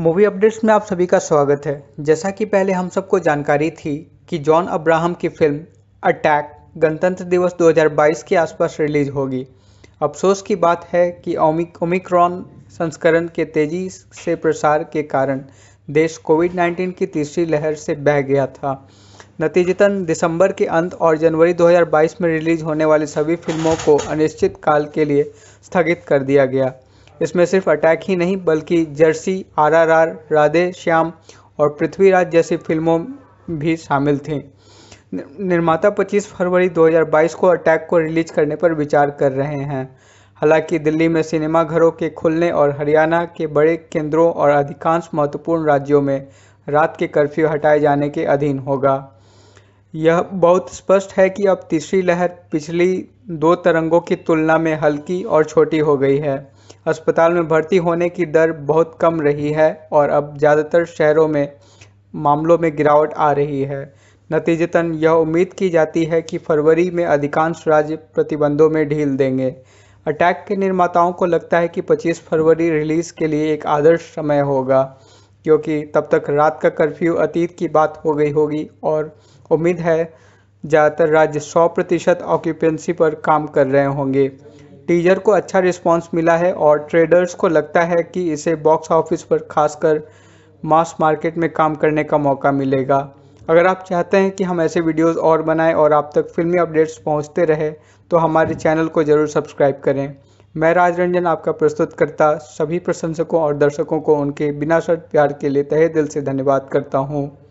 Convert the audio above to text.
movie updates में आप सभी का स्वागत है जैसा कि पहले हम सबको जानकारी थी कि जॉन अब्राहम की फिल्म अटैक गणतंत्र दिवस 2022 के आसपास रिलीज होगी अफसोस की बात है कि ओमिक्रॉन संस्करण के तेजी से प्रसार के कारण देश कोविड 19 की तीसरी लहर से बह गया था नतीजतन दिसंबर के अंत और जनवरी 2022 में रिलीज होने वाली सभी फिल्मों को अनिश्चित काल के लिए स्थगित कर दिया गया इसमें सिर्फ अटैक ही नहीं बल्कि जर्सी आरआरआर, राधे श्याम और पृथ्वीराज जैसी फिल्मों भी शामिल थे निर्माता 25 फरवरी 2022 को अटैक को रिलीज करने पर विचार कर रहे हैं हालांकि दिल्ली में सिनेमाघरों के खुलने और हरियाणा के बड़े केंद्रों और अधिकांश महत्वपूर्ण राज्यों में रात के कर्फ्यू हटाए जाने के अधीन होगा यह बहुत स्पष्ट है कि अब तीसरी लहर पिछली दो तरंगों की तुलना में हल्की और छोटी हो गई है अस्पताल में भर्ती होने की दर बहुत कम रही है और अब ज़्यादातर शहरों में मामलों में गिरावट आ रही है नतीजतन यह उम्मीद की जाती है कि फरवरी में अधिकांश राज्य प्रतिबंधों में ढील देंगे अटैक के निर्माताओं को लगता है कि 25 फरवरी रिलीज़ के लिए एक आदर्श समय होगा क्योंकि तब तक रात का कर्फ्यू अतीत की बात हो गई होगी और उम्मीद है ज़्यादातर राज्य 100 प्रतिशत ऑक्यूपेंसी पर काम कर रहे होंगे टीजर को अच्छा रिस्पांस मिला है और ट्रेडर्स को लगता है कि इसे बॉक्स ऑफिस पर खासकर मास मार्केट में काम करने का मौका मिलेगा अगर आप चाहते हैं कि हम ऐसे वीडियोस और बनाएं और आप तक फिल्मी अपडेट्स पहुंचते रहे तो हमारे चैनल को ज़रूर सब्सक्राइब करें मैं राज रंजन आपका प्रस्तुतकर्ता सभी प्रशंसकों और दर्शकों को उनके बिना शर्त प्यार के लिए तहे दिल से धन्यवाद करता हूँ